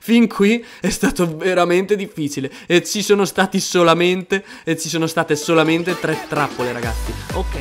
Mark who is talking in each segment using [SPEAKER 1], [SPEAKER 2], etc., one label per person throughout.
[SPEAKER 1] Fin qui è stato veramente difficile e ci sono stati solamente e ci sono state solamente tre trappole, ragazzi. Ok.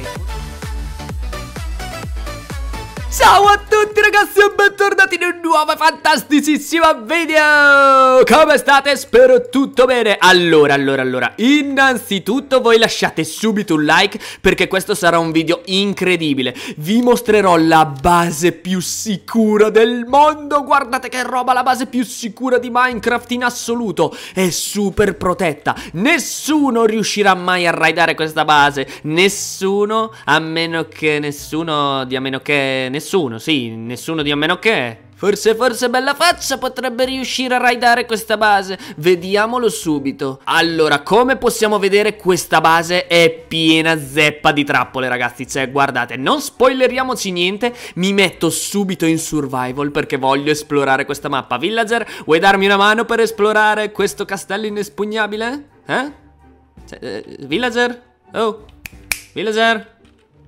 [SPEAKER 1] Ciao a tutti! tutti ragazzi e bentornati in un nuovo fantasticissimo video Come state? Spero tutto bene Allora, allora, allora Innanzitutto voi lasciate subito un like Perché questo sarà un video incredibile Vi mostrerò la base più sicura del mondo Guardate che roba, la base più sicura di Minecraft in assoluto È super protetta Nessuno riuscirà mai a raidare questa base Nessuno, a meno che nessuno, di a meno che nessuno, sì nessuno di a meno che... Forse, forse bella faccia potrebbe riuscire a raidare questa base. Vediamolo subito. Allora, come possiamo vedere, questa base è piena zeppa di trappole, ragazzi. Cioè, guardate, non spoileriamoci niente. Mi metto subito in survival perché voglio esplorare questa mappa. Villager, vuoi darmi una mano per esplorare questo castello inespugnabile? Eh? Cioè, eh, villager? Oh, Villager?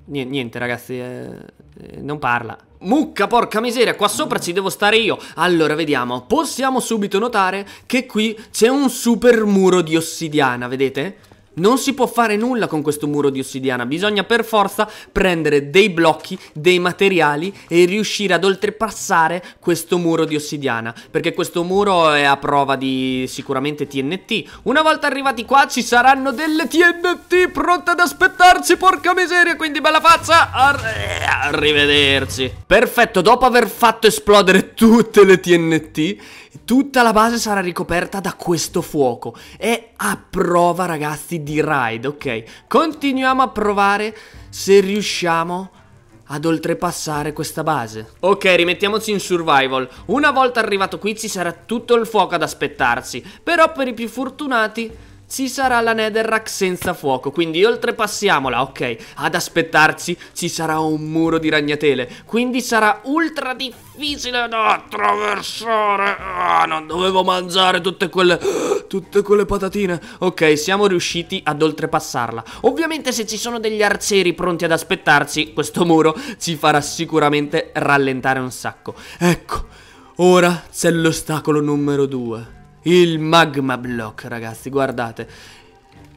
[SPEAKER 1] Niente, ragazzi, eh... Eh, non parla. Mucca, porca miseria, qua sopra ci devo stare io. Allora, vediamo. Possiamo subito notare che qui c'è un super muro di ossidiana, vedete? Non si può fare nulla con questo muro di ossidiana, bisogna per forza prendere dei blocchi, dei materiali e riuscire ad oltrepassare questo muro di ossidiana, perché questo muro è a prova di sicuramente TNT. Una volta arrivati qua ci saranno delle TNT pronte ad aspettarci, porca miseria, quindi bella faccia, arrivederci. Perfetto, dopo aver fatto esplodere tutte le TNT, tutta la base sarà ricoperta da questo fuoco. È a prova, ragazzi, di di ride, ok. Continuiamo a provare se riusciamo ad oltrepassare questa base. Ok, rimettiamoci in survival. Una volta arrivato qui ci sarà tutto il fuoco ad aspettarsi, però per i più fortunati ci sarà la netherrack senza fuoco Quindi oltrepassiamola, ok Ad aspettarci ci sarà un muro di ragnatele Quindi sarà ultra difficile da attraversare ah, Non dovevo mangiare tutte quelle Tutte quelle patatine. Ok, siamo riusciti ad oltrepassarla. Ovviamente se ci sono degli arcieri pronti ad aspettarci, questo muro ci farà sicuramente rallentare un sacco. Ecco, ora c'è l'ostacolo numero 2. Il magma block, ragazzi, guardate.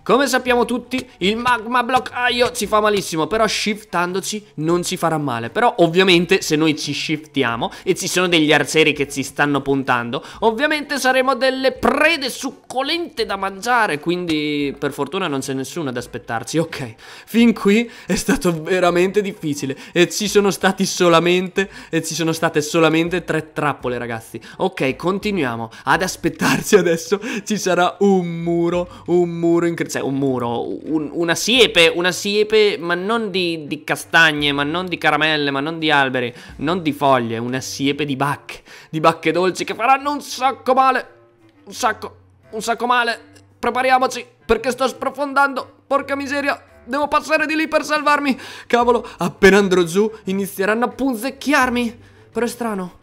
[SPEAKER 1] Come sappiamo tutti, il magma bloccaio ci fa malissimo, però shiftandoci non ci farà male. Però ovviamente se noi ci shiftiamo e ci sono degli arcieri che ci stanno puntando, ovviamente saremo delle prede succolente da mangiare, quindi per fortuna non c'è nessuno ad aspettarci. Ok, fin qui è stato veramente difficile e ci sono stati solamente e ci sono state solamente tre trappole, ragazzi. Ok, continuiamo ad aspettarci adesso ci sarà un muro, un muro incredibile cioè un muro, un, una siepe, una siepe, ma non di, di, castagne, ma non di caramelle, ma non di alberi, non di foglie, una siepe di bacche, di bacche dolci che faranno un sacco male, un sacco, un sacco male, prepariamoci perché sto sprofondando, porca miseria, devo passare di lì per salvarmi, cavolo, appena andrò giù inizieranno a punzecchiarmi, però è strano,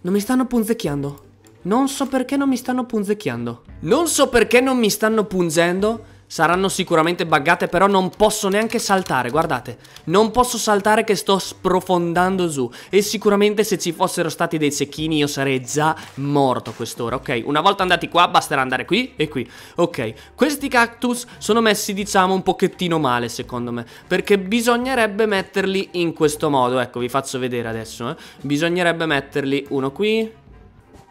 [SPEAKER 1] non mi stanno punzecchiando. Non so perché non mi stanno punzecchiando. Non so perché non mi stanno pungendo, Saranno sicuramente buggate, però non posso neanche saltare, guardate. Non posso saltare che sto sprofondando giù. E sicuramente se ci fossero stati dei cecchini io sarei già morto quest'ora, ok? Una volta andati qua basterà andare qui e qui, ok? Questi cactus sono messi, diciamo, un pochettino male, secondo me. Perché bisognerebbe metterli in questo modo, ecco, vi faccio vedere adesso, eh. Bisognerebbe metterli uno qui,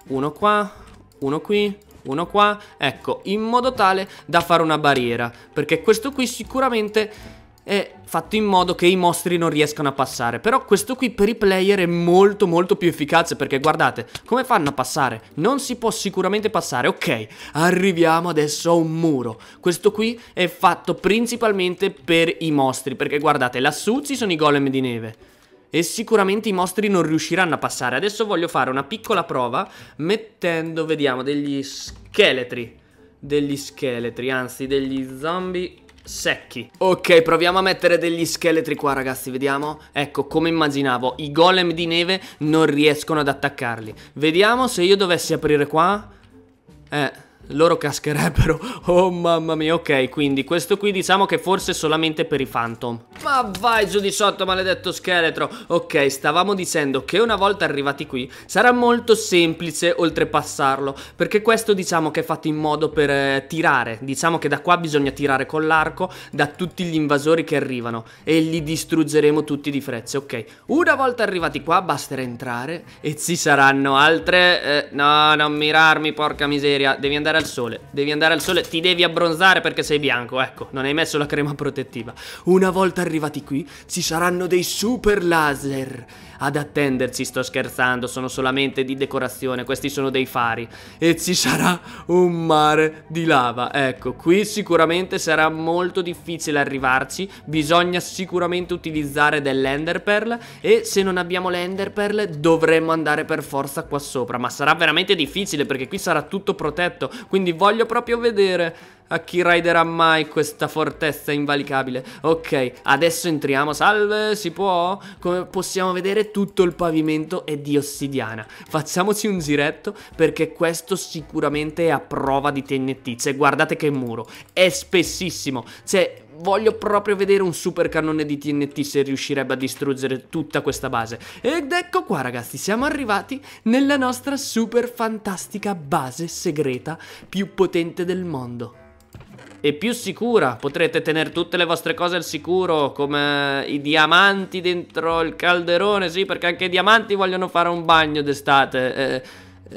[SPEAKER 1] uno qua, uno qui uno qua, ecco, in modo tale da fare una barriera, perché questo qui sicuramente è fatto in modo che i mostri non riescano a passare. Però questo qui per i player è molto molto più efficace perché guardate come fanno a passare. Non si può sicuramente passare. Ok, arriviamo adesso a un muro. Questo qui è fatto principalmente per i mostri perché guardate lassù ci sono i golem di neve e sicuramente i mostri non riusciranno a passare. Adesso voglio fare una piccola prova mettendo, vediamo, degli scheletri. Degli scheletri, anzi degli zombie secchi Ok proviamo a mettere degli scheletri qua ragazzi vediamo Ecco come immaginavo i golem di neve non riescono ad attaccarli Vediamo se io dovessi aprire qua Eh loro cascherebbero. Oh mamma mia, ok, quindi questo qui diciamo che forse è solamente per i phantom. Ma vai giù di sotto, maledetto scheletro. Ok, stavamo dicendo che una volta arrivati qui sarà molto semplice oltrepassarlo, perché questo diciamo che è fatto in modo per eh, tirare. Diciamo che da qua bisogna tirare con l'arco da tutti gli invasori che arrivano e li distruggeremo tutti di frezze, ok. Una volta arrivati qua basterà entrare e ci saranno altre... Eh, no, non mirarmi, porca miseria, devi andare andare al sole. Devi andare al sole, ti devi abbronzare perché sei bianco, ecco, non hai messo la crema protettiva. Una volta arrivati qui ci saranno dei super laser ad attendersi, sto scherzando, sono solamente di decorazione, questi sono dei fari. E ci sarà un mare di lava. Ecco, qui sicuramente sarà molto difficile arrivarci, bisogna sicuramente utilizzare dell'Ender Pearl e se non abbiamo l'Ender Pearl dovremmo andare per forza qua sopra, ma sarà veramente difficile perché qui sarà tutto protetto, quindi voglio proprio vedere... A chi raiderà mai questa fortezza invalicabile? Ok, adesso entriamo. Salve, si può? Come possiamo vedere tutto il pavimento è di ossidiana. Facciamoci un giretto perché questo sicuramente è a prova di TNT. Cioè, guardate che muro. È spessissimo. Cioè, voglio proprio vedere un super cannone di TNT se riuscirebbe a distruggere tutta questa base. Ed ecco qua ragazzi, siamo arrivati nella nostra super fantastica base segreta più potente del mondo e più sicura. Potrete tenere tutte le vostre cose al sicuro, come i diamanti dentro il calderone, sì, perché anche i diamanti vogliono fare un bagno d'estate. Eh,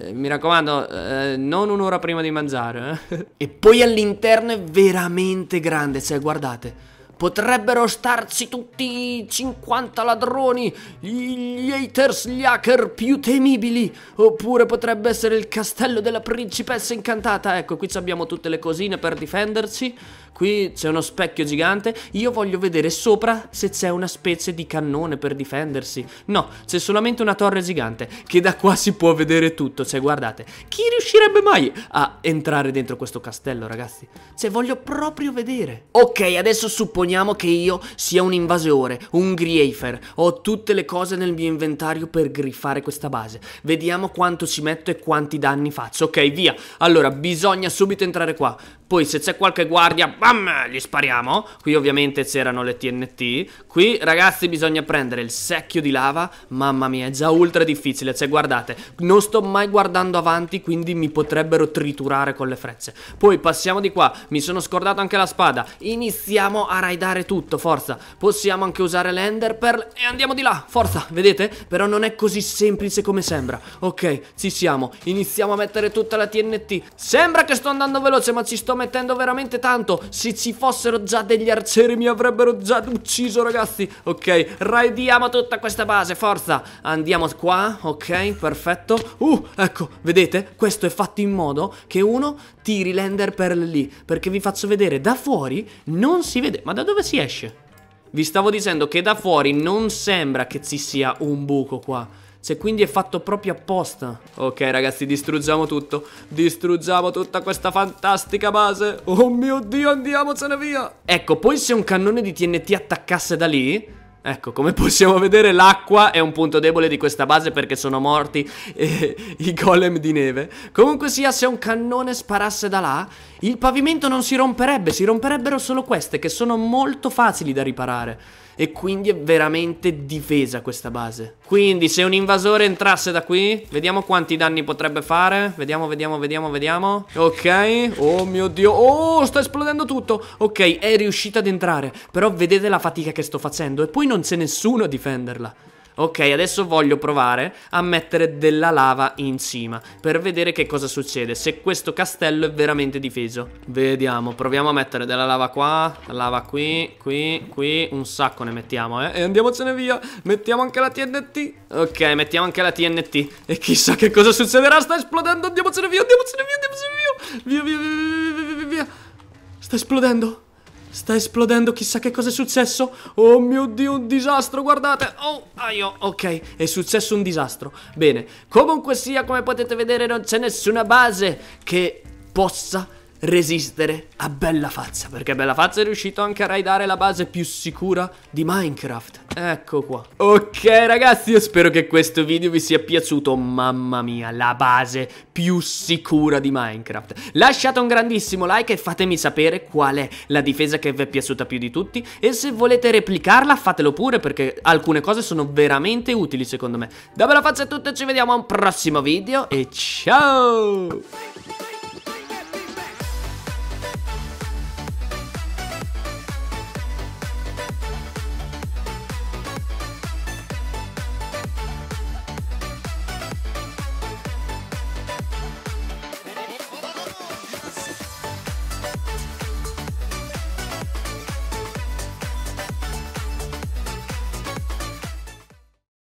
[SPEAKER 1] eh mi raccomando, eh, non un'ora prima di mangiare. Eh. e poi all'interno è veramente grande, cioè guardate. Potrebbero starci tutti i 50 ladroni, gli haters, gli hacker più temibili. Oppure potrebbe essere il castello della principessa incantata. Ecco, qui abbiamo tutte le cosine per difenderci. Qui c'è uno specchio gigante, io voglio vedere sopra se c'è una specie di cannone per difendersi. No, c'è solamente una torre gigante, che da qua si può vedere tutto, cioè guardate. Chi riuscirebbe mai a entrare dentro questo castello, ragazzi? Cioè voglio proprio vedere. Ok, adesso supponiamo che io sia un invasore, un griefer. Ho tutte le cose nel mio inventario per griffare questa base. Vediamo quanto ci metto e quanti danni faccio. Ok, via. Allora, bisogna subito entrare qua. Poi se c'è qualche guardia, bam, gli spariamo. Qui ovviamente c'erano le TNT. Qui, ragazzi, bisogna prendere il secchio di lava. Mamma mia, è già ultra difficile. Cioè, guardate, non sto mai guardando avanti, quindi mi potrebbero triturare con le frecce. Poi passiamo di qua. Mi sono scordato anche la spada. Iniziamo a raidare tutto, forza. Possiamo anche usare l'ender pearl E andiamo di là, forza, vedete? Però non è così semplice come sembra. Ok, ci siamo. Iniziamo a mettere tutta la TNT. Sembra che sto andando veloce, ma ci sto mettendo veramente tanto Se ci fossero già degli arcieri mi avrebbero già ucciso ragazzi Ok, raidiamo tutta questa base, forza Andiamo qua, ok, perfetto Uh, ecco, vedete? Questo è fatto in modo che uno tiri l'ender per lì Perché vi faccio vedere, da fuori non si vede Ma da dove si esce? Vi stavo dicendo che da fuori non sembra che ci sia un buco qua se quindi è fatto proprio apposta. Ok ragazzi, distruggiamo tutto. Distruggiamo tutta questa fantastica base. Oh mio Dio, andiamocene via. Ecco, poi se un cannone di TNT attaccasse da lì... Ecco, come possiamo vedere l'acqua è un punto debole di questa base perché sono morti eh, i golem di neve. Comunque sia, se un cannone sparasse da là, il pavimento non si romperebbe, si romperebbero solo queste che sono molto facili da riparare e quindi è veramente difesa questa base. Quindi se un invasore entrasse da qui, vediamo quanti danni potrebbe fare. Vediamo, vediamo, vediamo, vediamo. Ok, oh mio Dio, oh sta esplodendo tutto. Ok, è riuscita ad entrare, però vedete la fatica che sto facendo e poi non c'è nessuno a difenderla. Ok, adesso voglio provare a mettere della lava in cima per vedere che cosa succede, se questo castello è veramente difeso. Vediamo, proviamo a mettere della lava qua, lava qui, qui, qui, un sacco ne mettiamo, eh. E andiamocene via, mettiamo anche la TNT. Ok, mettiamo anche la TNT. E chissà che cosa succederà, sta esplodendo, andiamocene via, andiamocene via, andiamocene via. Via, via, via, via, via, via. Sta esplodendo. Sta esplodendo, chissà che cosa è successo. Oh mio Dio, un disastro, guardate. Oh, aio, ok, è successo un disastro. Bene, comunque sia, come potete vedere, non c'è nessuna base che possa resistere a Bella Fazza, perché Bella Fazza è riuscito anche a raidare la base più sicura di Minecraft. Ecco qua. Ok ragazzi, io spero che questo video vi sia piaciuto. Mamma mia, la base più sicura di Minecraft. Lasciate un grandissimo like e fatemi sapere qual è la difesa che vi è piaciuta più di tutti e se volete replicarla fatelo pure perché alcune cose sono veramente utili secondo me. Da Bella Fazza è tutto, ci vediamo a un prossimo video e ciao!